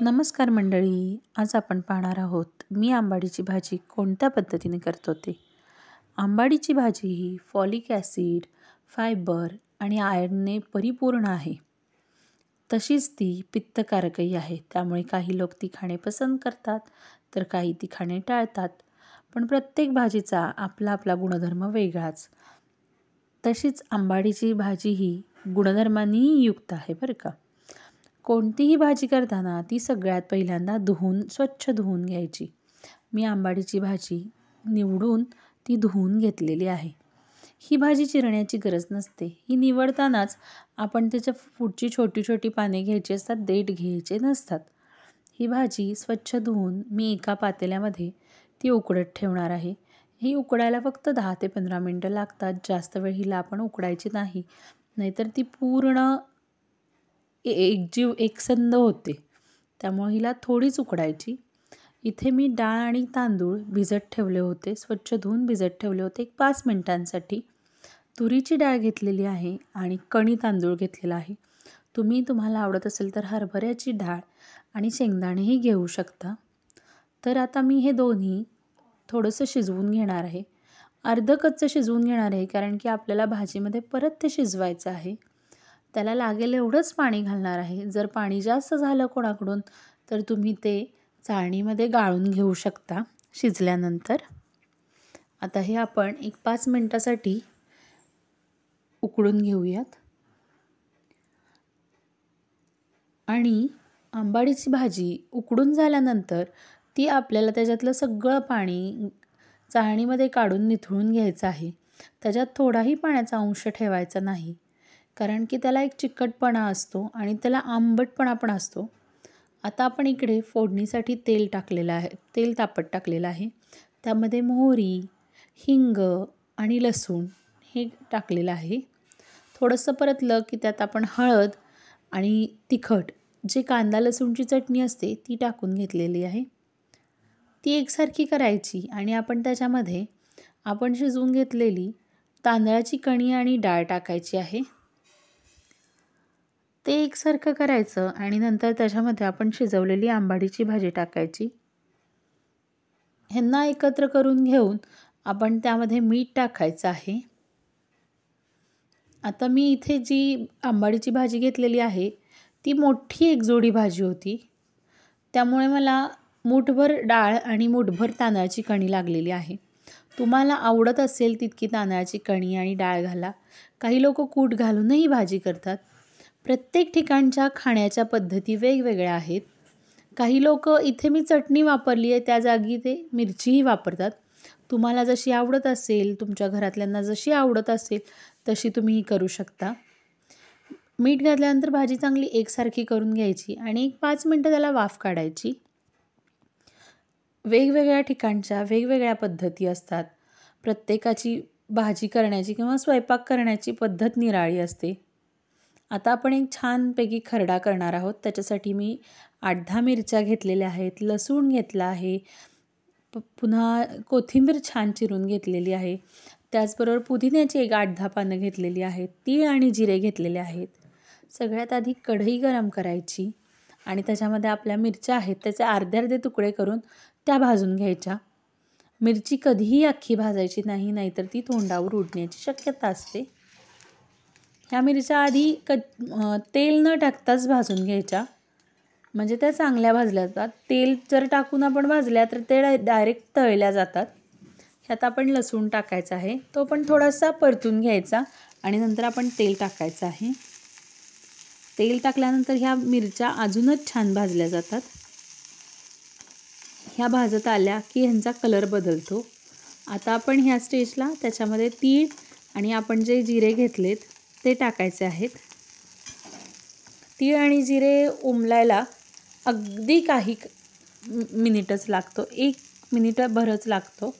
नमस्कार मंडळी आज आपण पाहणार आहोत मी आंबाडीची भाजी कोणत्या पद्धतीने करतो ते आंबाडीची भाजी ही फॉलिक ॲसिड फायबर आणि आयर्नने परिपूर्ण आहे तशीच ती पित्तकारकही आहे त्यामुळे काही लोक ती खाणे पसंत करतात तर काही ती खाणे टाळतात पण प्रत्येक भाजीचा आपला आपला गुणधर्म वेगळाच तशीच आंबाडीची भाजी ही गुणधर्मांनीही युक्त आहे बरं का कोणतीही भाजी करताना ती सगळ्यात पहिल्यांदा धुवून स्वच्छ धुवून घ्यायची मी आंबाडीची भाजी निवडून ती धुवून घेतलेली आहे ही भाजी चिरण्याची गरज नसते ही निवडतानाच आपण त्याच्या पुढची छोटी छोटी पाने घ्यायची असतात देठ घ्यायचे नसतात ही भाजी स्वच्छ धुवून मी एका पातेल्यामध्ये ती उकडत ठेवणार आहे ही उकडायला फक्त दहा ते पंधरा मिनटं लागतात जास्त वेळ हिला आपण उकडायची नाही नाहीतर ती पूर्ण एकजीव एकसंध होते त्यामुळे हिला थोडीच उकडायची इथे मी डाळ आणि तांदूळ भिजत ठेवले होते स्वच्छ धुवून भिजत ठेवले होते एक पाच मिनटांसाठी तुरीची डाळ घेतलेली आहे आणि कणी तांदूळ घेतलेला आहे तुम्ही तुम्हाला आवडत असेल तर हरभऱ्याची डाळ आणि शेंगदाणेही घेऊ शकता तर आता मी हे दोन्ही थोडंसं शिजवून घेणार आहे अर्ध कच्चं शिजवून घेणार आहे कारण की आपल्याला भाजीमध्ये परत ते शिजवायचं आहे त्याला लागेल एवढंच पाणी घालणार आहे जर पाणी जास्त झालं कोणाकडून तर तुम्ही ते चाळणीमध्ये गाळून घेऊ शकता शिजल्यानंतर आता हे आपण एक पाच मिनटासाठी उकडून घेऊयात आणि आंबाडीची भाजी उकडून झाल्यानंतर ती आपल्याला त्याच्यातलं सगळं पाणी चाळणीमध्ये काढून निथळून घ्यायचं आहे त्याच्यात थोडाही पाण्याचा अंश ठेवायचा नाही कारण की त्याला एक चिकटपणा असतो आणि त्याला आंबटपणा पण असतो आता आपण इकडे फोडणीसाठी तेल टाकलेलं आहे तेल तापट टाकलेलं आहे त्यामध्ये मोहरी हिंग आणि लसूण हे टाकलेलं आहे थोडंसं परतलं की त्यात आपण हळद आणि तिखट जे कांदा लसूणची चटणी असते ती टाकून घेतलेली आहे ती एकसारखी करायची आणि आपण त्याच्यामध्ये आपण शिजवून घेतलेली तांदळाची कणी आणि डाळ टाकायची आहे ते एकसारखं करायचं आणि नंतर त्याच्यामध्ये आपण शिजवलेली आंबाडीची भाजी टाकायची ह्यांना एकत्र करून घेऊन आपण त्यामध्ये मीठ टाकायचं आहे आता मी इथे जी आंबाडीची भाजी घेतलेली आहे ती मोठी एक जोडी भाजी होती त्यामुळे मला मुठभर डाळ आणि मुठभर तांदळाची कणी लागलेली आहे तुम्हाला आवडत असेल तितकी तांदळाची कणी आणि डाळ घाला काही लोक कूट घालूनही भाजी करतात प्रत्येक ठिकाणच्या खाण्याच्या पद्धती वेगवेगळ्या आहेत काही लोक इथे मी चटणी वापरली आहे त्या जागी ते मिरचीही वापरतात तुम्हाला जशी आवडत असेल तुमच्या घरातल्यांना जशी आवडत असेल तशी तुम्ही ही करू शकता मीठ घातल्यानंतर भाजी चांगली एकसारखी करून घ्यायची आणि एक पाच मिनटं त्याला वाफ काढायची वेगवेगळ्या ठिकाणच्या वेगवेगळ्या पद्धती असतात प्रत्येकाची भाजी करण्याची किंवा स्वयंपाक करण्याची पद्धत निराळी असते आता आपण एक छानपैकी खरडा करणार आहोत त्याच्यासाठी मी आठ दहा मिरच्या घेतलेल्या आहेत लसूण घेतला आहे पुन्हा कोथिंबीर छान चिरून घेतलेली आहे त्याचबरोबर पुदिन्याची एक आठ दहा पानं घेतलेली आहेत तीळ आणि जिरे घेतलेले आहेत सगळ्यात आधी कढई गरम करायची आणि त्याच्यामध्ये आपल्या मिरच्या आहेत त्याचे अर्धे अर्धे तुकडे करून त्या भाजून घ्यायच्या मिरची कधीही अख्खी भाजायची नाही नाहीतर ती तोंडावर उडण्याची शक्यता असते ह्या मिरच्या आधी क तेल न टाकताच भाजून घ्यायच्या म्हणजे त्या चांगल्या भाजल्या जातात तेल जर टाकून आपण भाजल्या तर ते डायरेक्ट तळल्या जातात ह्यात आपण लसूण टाकायचा आहे तो पण थोडासा परतून घ्यायचा आणि नंतर आपण तेल टाकायचं आहे तेल टाकल्यानंतर ह्या मिरच्या अजूनच छान भाजल्या जातात ह्या भाजत आल्या की ह्यांचा कलर बदलतो आता आपण ह्या स्टेजला त्याच्यामध्ये तीळ आणि आपण जे जिरे घेतलेत ते टाकायचे आहेत तीळ आणि जिरे उमलायला अगदी काही मिनिटच लागतो एक मिनिटभरच लागतो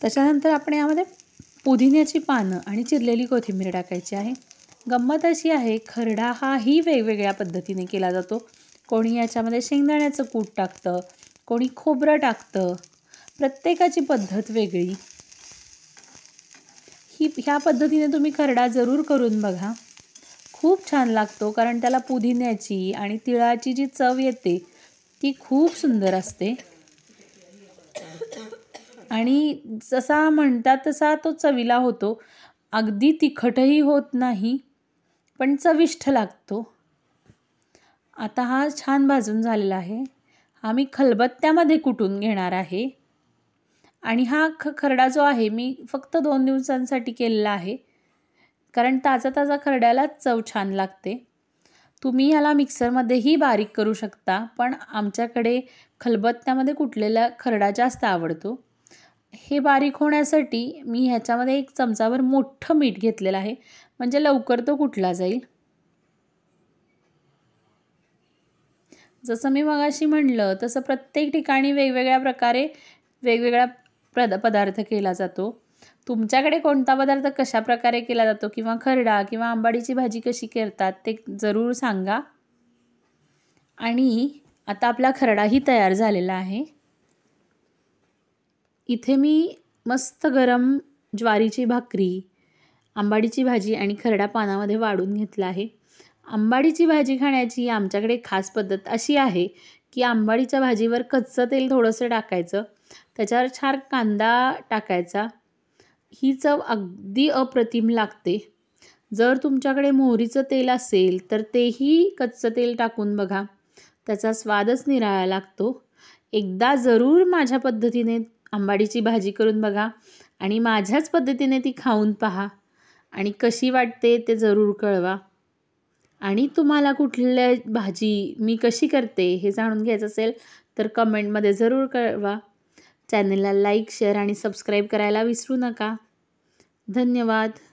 त्याच्यानंतर आपण यामध्ये पुदिन्याची पानं आणि चिरलेली कोथिंबीर टाकायची आहे गंमत अशी आहे खरडा हाही वेगवेगळ्या पद्धतीने केला जातो कोणी याच्यामध्ये शेंगदाण्याचं कूट टाकतं कोणी खोबरं टाकतं प्रत्येकाची पद्धत वेगळी ही ह्या पद्धतीने तुम्ही खरडा जरूर करून बघा खूप छान लागतो कारण त्याला पुदिन्याची आणि तिळाची जी चव येते ती खूप सुंदर असते आणि जसा म्हणतात तसा तो चवीला होतो अगदी तिखटही होत नाही पण चविष्ट लागतो आता हा छान भाजून झालेला आहे हा मी खलबत्त्यामध्ये कुटून घेणार आहे आणि हा ख खरडा जो आहे मी फक्त दोन दिवसांसाठी केलेला आहे कारण ताजा ताजा खरड्यालाच चव छान लागते तुम्ही ह्याला मिक्सरमध्येही बारीक करू शकता पण आमच्याकडे खलबत्त्यामध्ये कुठलेला खरडा जास्त आवडतो हे बारीक होण्यासाठी मी ह्याच्यामध्ये एक चमचाभर मोठं मीठ घेतलेलं आहे म्हणजे लवकर तो कुठला जाईल जसं मी मगाशी म्हणलं तसं प्रत्येक ठिकाणी वेगवेगळ्या प्रकारे वेगवेगळ्या प्रद पदार्थ केला जातो तुमच्याकडे कोणता पदार्थ कशा प्रकारे केला जातो किंवा खरडा किंवा आंबाडीची भाजी कशी करतात ते जरूर सांगा आणि आता आपला खरडाही तयार झालेला आहे इथे मी मस्त गरम ज्वारीची भाकरी आंबाडीची भाजी आणि खरडा पानामध्ये वाढून घेतला आहे आंबाडीची भाजी खाण्याची आमच्याकडे खास पद्धत अशी आहे की आंबाडीच्या भाजीवर कच्चं तेल थोडंसं टाकायचं त्याच्यावर छान कांदा टाकायचा ही चव अगदी अप्रतिम लागते जर तुमच्याकडे मोहरीचं तेल असेल तर तेही कच्चं तेल टाकून बघा त्याचा स्वादच निराळा लागतो एकदा जरूर माझ्या पद्धतीने आंबाडीची भाजी करून बघा आणि माझ्याच पद्धतीने ती खाऊन पहा आणि कशी वाटते ते जरूर कळवा आणि तुम्हाला कुठल्या भाजी मी कशी करते हे जाणून घ्यायचं असेल तर कमेंटमध्ये जरूर कळवा चॅनलला लाईक शेअर आणि सबस्क्राईब करायला विसरू नका धन्यवाद